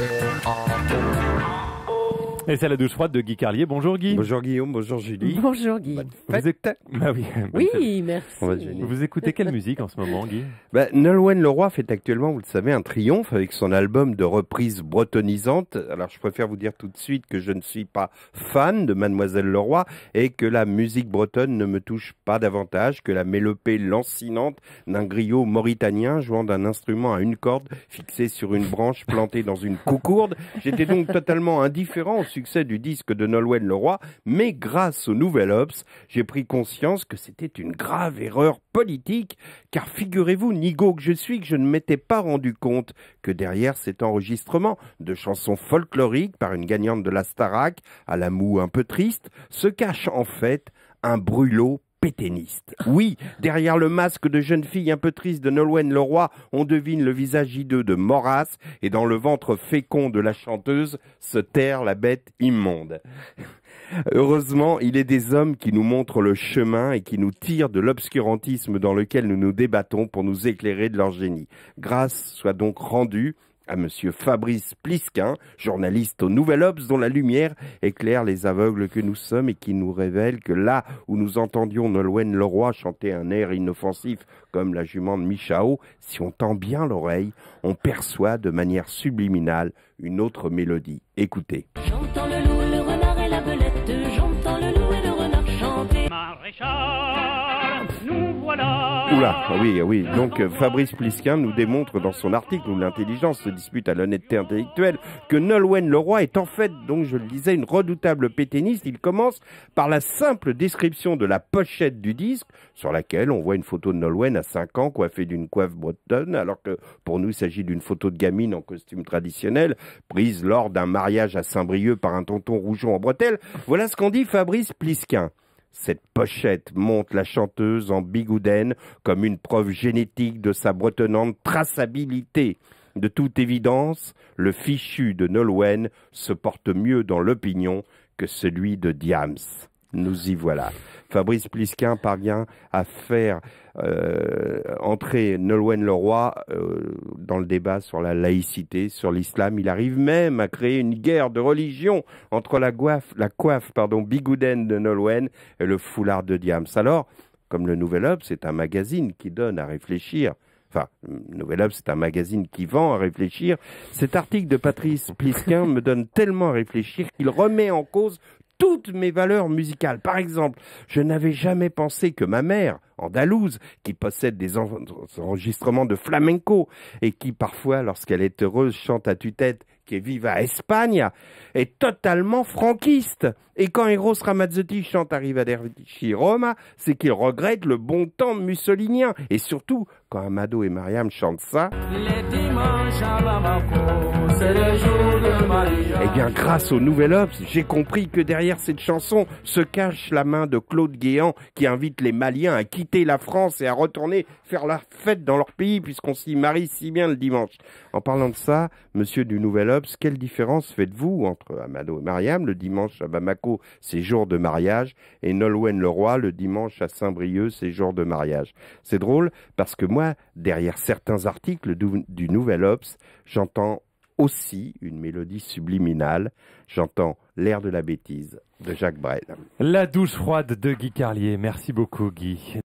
There Et c'est la douche froide de Guy Carlier. Bonjour Guy. Bonjour Guillaume, bonjour Julie. Bonjour Guy. Vous écoutez... Ah oui, merci. Vous écoutez quelle musique en ce moment Guy bah, Nolwenn Leroy fait actuellement, vous le savez, un triomphe avec son album de reprise bretonnisante. Alors je préfère vous dire tout de suite que je ne suis pas fan de Mademoiselle Leroy et que la musique bretonne ne me touche pas davantage que la mélopée lancinante d'un griot mauritanien jouant d'un instrument à une corde fixé sur une branche plantée dans une coucourde. J'étais donc totalement indifférent au succès du disque de Nolwenn Leroy, mais grâce au Nouvel ops, j'ai pris conscience que c'était une grave erreur politique, car figurez-vous, nigo que je suis, que je ne m'étais pas rendu compte que derrière cet enregistrement de chansons folkloriques par une gagnante de la Starac, à la moue un peu triste, se cache en fait un brûlot péténiste. Oui, derrière le masque de jeune fille un peu triste de Nolwenn Leroy, on devine le visage hideux de Maurras et dans le ventre fécond de la chanteuse se terre la bête immonde. Heureusement, il est des hommes qui nous montrent le chemin et qui nous tirent de l'obscurantisme dans lequel nous nous débattons pour nous éclairer de leur génie. Grâce soit donc rendue à monsieur Fabrice Plisquin, journaliste au Nouvel Obs dont la lumière éclaire les aveugles que nous sommes et qui nous révèle que là où nous entendions Nolwenn Leroy chanter un air inoffensif comme la jument de Michao, si on tend bien l'oreille, on perçoit de manière subliminale une autre mélodie. Écoutez. Oula, oui, oui. Donc euh, Fabrice Pliskin nous démontre dans son article où l'intelligence se dispute à l'honnêteté intellectuelle que Nolwenn Leroy est en fait, donc je le disais, une redoutable pétainiste. Il commence par la simple description de la pochette du disque sur laquelle on voit une photo de Nolwenn à 5 ans coiffée d'une coiffe bretonne alors que pour nous il s'agit d'une photo de gamine en costume traditionnel prise lors d'un mariage à Saint-Brieuc par un tonton rougeon en bretelle. Voilà ce qu'en dit Fabrice Pliskin. Cette pochette monte la chanteuse en Bigouden comme une preuve génétique de sa bretonnante traçabilité. De toute évidence, le fichu de Nolwenn se porte mieux dans l'opinion que celui de Diams. Nous y voilà. Fabrice Pliskin parvient à faire euh, entrer Nolwenn Leroy euh, dans le débat sur la laïcité, sur l'islam. Il arrive même à créer une guerre de religion entre la, coiffe pardon, bigoudaine de Nolwenn et le foulard de Diams. Alors, comme le Nouvel Obs, c'est un magazine qui donne à réfléchir enfin, Nouvel Obs, c'est un magazine qui vend à réfléchir. Cet article de Patrice Pliskin me donne tellement à réfléchir qu'il remet en cause toutes mes valeurs musicales. Par exemple, je n'avais jamais pensé que ma mère, andalouse, qui possède des enregistrements de flamenco et qui parfois, lorsqu'elle est heureuse, chante à tue-tête qui vive à Espagne, est totalement franquiste. Et quand Eros Ramazzotti chante Arriva Dervici Roma, c'est qu'il regrette le bon temps mussolinien. Et surtout, quand Amado et Mariam chantent ça, eh bien, grâce au Nouvel Obs, j'ai compris que derrière cette chanson se cache la main de Claude Guéant qui invite les Maliens à quitter la France et à retourner faire la fête dans leur pays puisqu'on s'y marie si bien le dimanche. En parlant de ça, monsieur du Nouvel Obs, quelle différence faites-vous entre Amado et Mariam le dimanche à Bamako ses jours de mariage, et Nolwenn Leroy le dimanche à Saint-Brieuc, ses jours de mariage. C'est drôle parce que moi, derrière certains articles du, du Nouvel Obs, j'entends aussi une mélodie subliminale. J'entends l'air de la bêtise de Jacques Brel. La douche froide de Guy Carlier. Merci beaucoup, Guy.